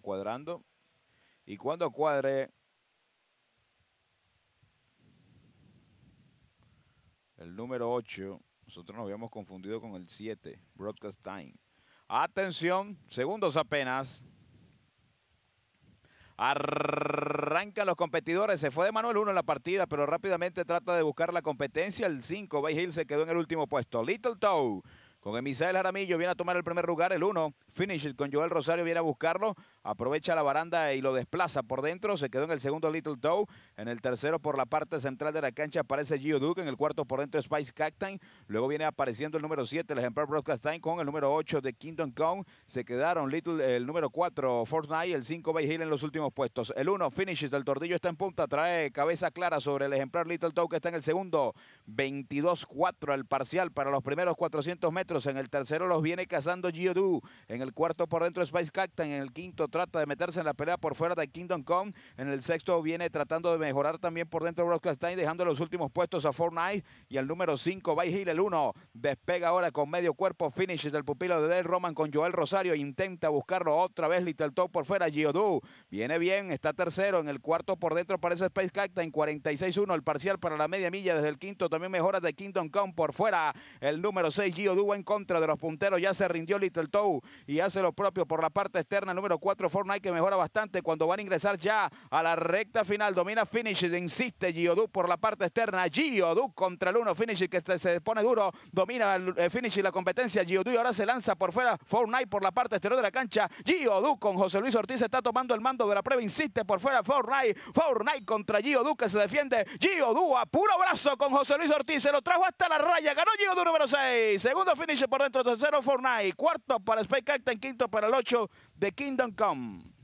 cuadrando. Y cuando cuadre, el número 8, nosotros nos habíamos confundido con el 7, Broadcast Time. Atención, segundos apenas. Arranca los competidores. Se fue de Manuel 1 en la partida, pero rápidamente trata de buscar la competencia. El 5, Bay Hill se quedó en el último puesto. Little Toe con Emisael aramillo viene a tomar el primer lugar, el 1. Finish con Joel Rosario viene a buscarlo. Aprovecha la baranda y lo desplaza por dentro. Se quedó en el segundo Little Toe. En el tercero por la parte central de la cancha aparece Gio Duke. En el cuarto por dentro Spice Captain. Luego viene apareciendo el número 7, el ejemplar Broadcast Time, con el número 8 de Kingdom Come. Se quedaron Little, el número 4 Fortnite, el 5 Bay Hill en los últimos puestos. El 1 Finish el tordillo está en punta. Trae cabeza clara sobre el ejemplar Little Toe que está en el segundo. 22-4 el parcial para los primeros 400 metros. En el tercero los viene cazando Giodú. En el cuarto por dentro Spice Cactan. En el quinto trata de meterse en la pelea por fuera de Kingdom Come. En el sexto viene tratando de mejorar también por dentro Broadcasting, dejando los últimos puestos a Fortnite. Y el número 5, Bay Hill, el 1. Despega ahora con medio cuerpo. Finish del pupilo de Del Roman con Joel Rosario. Intenta buscarlo otra vez. Little Top por fuera. Giodú viene bien, está tercero. En el cuarto por dentro parece Spice Cactan. 46-1 el parcial para la media milla. Desde el quinto también mejora de Kingdom Come por fuera. El número 6, Giodú en contra de los punteros. Ya se rindió Little Toe y hace lo propio por la parte externa. El número 4, Fortnite, que mejora bastante cuando van a ingresar ya a la recta final. Domina Finish, insiste Giodú por la parte externa. Du contra el 1, Finish que se pone duro. Domina eh, Finish y la competencia. Giodú y ahora se lanza por fuera. Fortnite por la parte exterior de la cancha. Giodú con José Luis Ortiz está tomando el mando de la prueba. Insiste por fuera Fortnite. Fortnite contra Giodú que se defiende. Giodú a puro brazo con José Luis Ortiz. Se lo trajo hasta la raya. Ganó Giodú número 6. Segundo final inicio por dentro, tercero Fortnite, cuarto para Spike en quinto para el 8 de Kingdom Come.